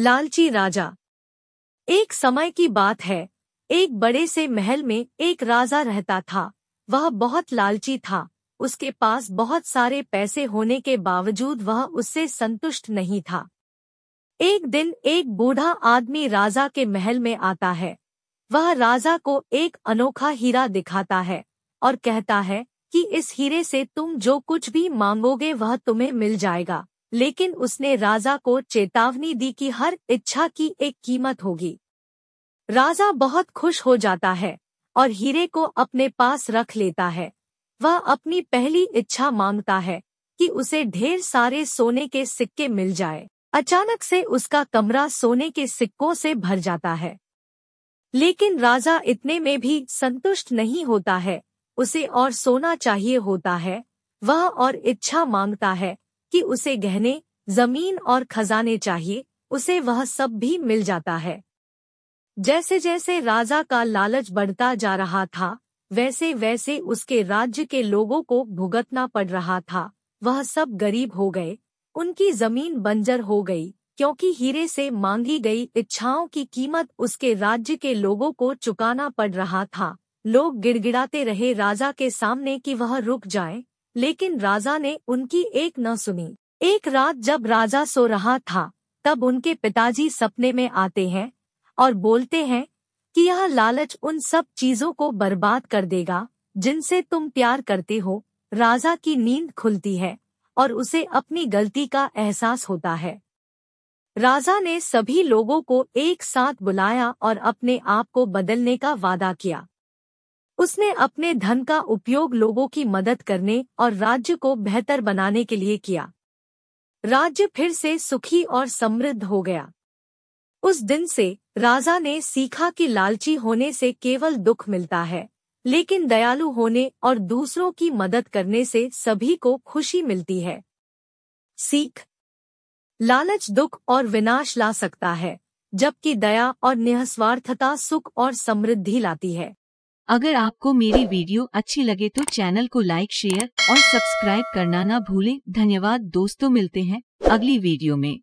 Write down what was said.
लालची राजा एक समय की बात है एक बड़े से महल में एक राजा रहता था वह बहुत लालची था उसके पास बहुत सारे पैसे होने के बावजूद वह उससे संतुष्ट नहीं था एक दिन एक बूढ़ा आदमी राजा के महल में आता है वह राजा को एक अनोखा हीरा दिखाता है और कहता है कि इस हीरे से तुम जो कुछ भी मांगोगे वह तुम्हें मिल जाएगा लेकिन उसने राजा को चेतावनी दी कि हर इच्छा की एक कीमत होगी राजा बहुत खुश हो जाता है और हीरे को अपने पास रख लेता है वह अपनी पहली इच्छा मांगता है कि उसे ढेर सारे सोने के सिक्के मिल जाए अचानक से उसका कमरा सोने के सिक्कों से भर जाता है लेकिन राजा इतने में भी संतुष्ट नहीं होता है उसे और सोना चाहिए होता है वह और इच्छा मांगता है कि उसे गहने जमीन और खजाने चाहिए उसे वह सब भी मिल जाता है जैसे जैसे राजा का लालच बढ़ता जा रहा था वैसे वैसे उसके राज्य के लोगों को भुगतना पड़ रहा था वह सब गरीब हो गए उनकी जमीन बंजर हो गई क्योंकि हीरे से मांगी गई इच्छाओं की कीमत उसके राज्य के लोगों को चुकाना पड़ रहा था लोग गिड़गिड़ाते रहे राजा के सामने कि वह रुक जाए लेकिन राजा ने उनकी एक न सुनी एक रात जब राजा सो रहा था तब उनके पिताजी सपने में आते हैं और बोलते हैं कि यह लालच उन सब चीजों को बर्बाद कर देगा जिनसे तुम प्यार करते हो राजा की नींद खुलती है और उसे अपनी गलती का एहसास होता है राजा ने सभी लोगों को एक साथ बुलाया और अपने आप को बदलने का वादा किया उसने अपने धन का उपयोग लोगों की मदद करने और राज्य को बेहतर बनाने के लिए किया राज्य फिर से सुखी और समृद्ध हो गया उस दिन से राजा ने सीखा कि लालची होने से केवल दुख मिलता है लेकिन दयालु होने और दूसरों की मदद करने से सभी को खुशी मिलती है सीख लालच दुख और विनाश ला सकता है जबकि दया और निहस्वार्थता सुख और समृद्धि लाती है अगर आपको मेरी वीडियो अच्छी लगे तो चैनल को लाइक शेयर और सब्सक्राइब करना ना भूलें धन्यवाद दोस्तों मिलते हैं अगली वीडियो में